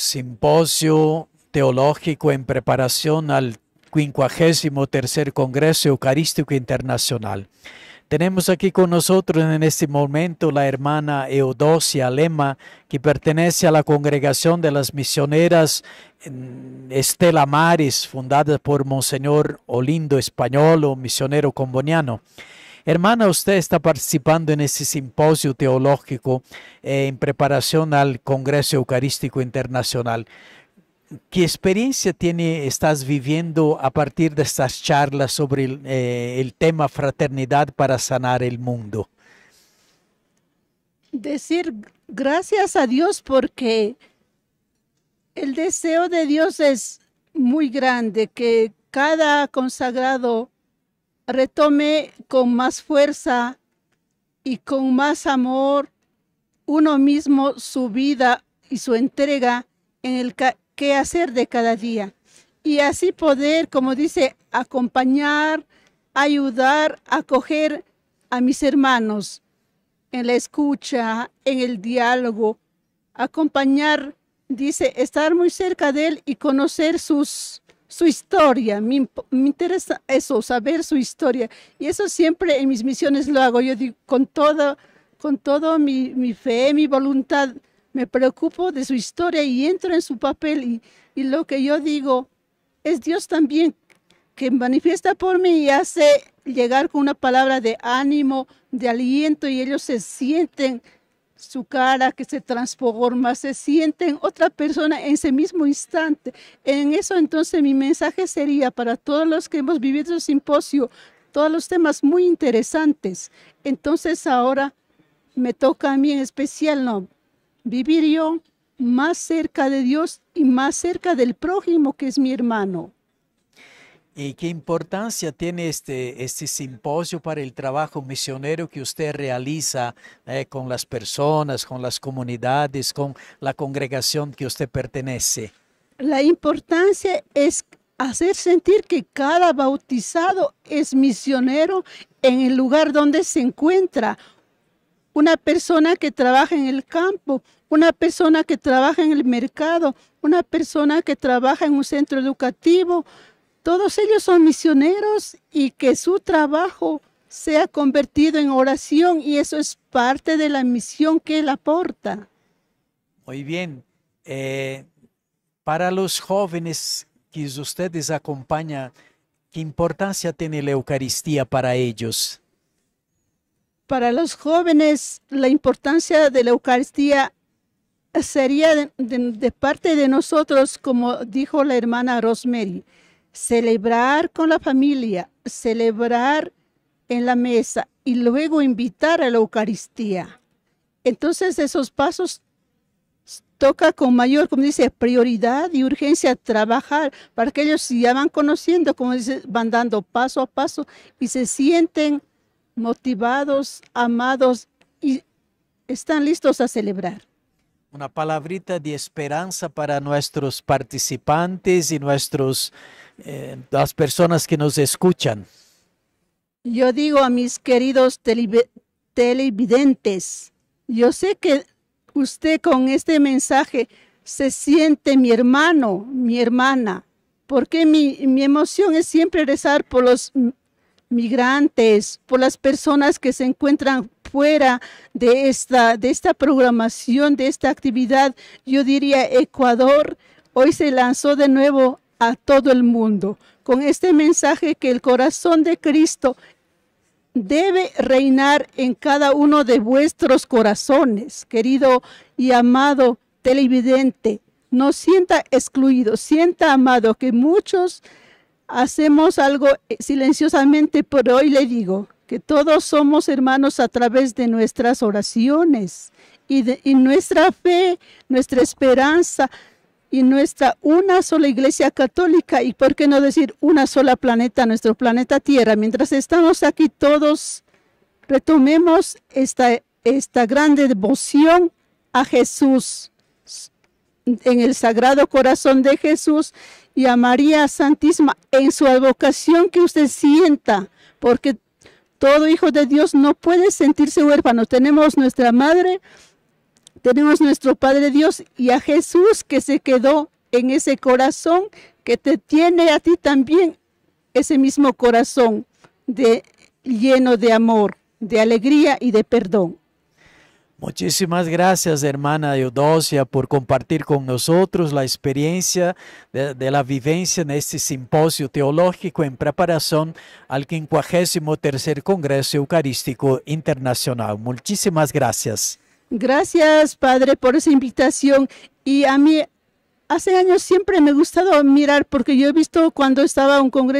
simposio teológico en preparación al 53 Congreso Eucarístico Internacional. Tenemos aquí con nosotros en este momento la hermana Eudoxia Lema, que pertenece a la Congregación de las Misioneras mm, Estela Maris, fundada por Monseñor Olindo Españolo, misionero comboniano. Hermana, usted está participando en ese simposio teológico eh, en preparación al Congreso Eucarístico Internacional. ¿Qué experiencia tiene, estás viviendo a partir de estas charlas sobre eh, el tema fraternidad para sanar el mundo? Decir gracias a Dios porque el deseo de Dios es muy grande, que cada consagrado retome con más fuerza y con más amor uno mismo su vida y su entrega en el hacer de cada día. Y así poder, como dice, acompañar, ayudar, acoger a mis hermanos en la escucha, en el diálogo, acompañar, dice, estar muy cerca de él y conocer sus su historia, me, interesa eso, saber su historia. Y eso siempre en mis misiones lo hago, yo digo, con toda con todo mi, mi fe, mi voluntad, me preocupo de su historia y entro en su papel y, y lo que yo digo es Dios también que manifiesta por mí y hace llegar con una palabra de ánimo, de aliento y ellos se sienten su cara que se transforma, se siente en otra persona en ese mismo instante. En eso entonces mi mensaje sería para todos los que hemos vivido el simposio, todos los temas muy interesantes. Entonces ahora me toca a mí en especial ¿no? vivir yo más cerca de Dios y más cerca del prójimo que es mi hermano. ¿Y qué importancia tiene este, este simposio para el trabajo misionero que usted realiza eh, con las personas, con las comunidades, con la congregación que usted pertenece? La importancia es hacer sentir que cada bautizado es misionero en el lugar donde se encuentra. Una persona que trabaja en el campo, una persona que trabaja en el mercado, una persona que trabaja en un centro educativo, todos ellos son misioneros y que su trabajo sea convertido en oración y eso es parte de la misión que él aporta. Muy bien. Eh, para los jóvenes que ustedes acompañan, ¿qué importancia tiene la Eucaristía para ellos? Para los jóvenes, la importancia de la Eucaristía sería de parte de nosotros, como dijo la hermana Rosemary celebrar con la familia, celebrar en la mesa y luego invitar a la Eucaristía. Entonces esos pasos toca con mayor, como dice, prioridad y urgencia trabajar para que ellos ya van conociendo, como dice, van dando paso a paso y se sienten motivados, amados y están listos a celebrar. Una palabrita de esperanza para nuestros participantes y nuestros eh, las personas que nos escuchan. Yo digo a mis queridos televidentes, yo sé que usted con este mensaje se siente mi hermano, mi hermana, porque mi, emoción es siempre rezar por los migrantes, por las personas que se encuentran fuera de esta, de esta programación, de esta actividad. Yo diría Ecuador hoy se lanzó de nuevo a todo el mundo con este mensaje que el corazón de Cristo debe reinar en cada uno de vuestros corazones, querido y amado televidente. No sienta excluido, sienta amado que muchos hacemos algo silenciosamente, pero hoy le digo que todos somos hermanos a través de nuestras oraciones y, de, nuestra fe, nuestra esperanza, y nuestra una sola iglesia católica y por qué no decir una sola planeta, nuestro planeta Tierra. Mientras estamos aquí todos, retomemos esta, esta grande devoción a Jesús, en el Sagrado Corazón de Jesús y a María Santísima, en su advocación que usted sienta, porque todo hijo de Dios no puede sentirse huérfano. Tenemos nuestra madre, tenemos nuestro Padre Dios y a Jesús que se quedó en ese corazón que te tiene a ti también ese mismo corazón de lleno de amor, de alegría y de perdón. Muchísimas gracias, hermana Eudosia, por compartir con nosotros la experiencia de, la vivencia en este simposio teológico en preparación al 53 Congreso Eucarístico Internacional. Muchísimas gracias. Gracias, Padre, por esa invitación. Y a mí hace años siempre me ha gustado mirar, porque yo he visto cuando estaba un congreso.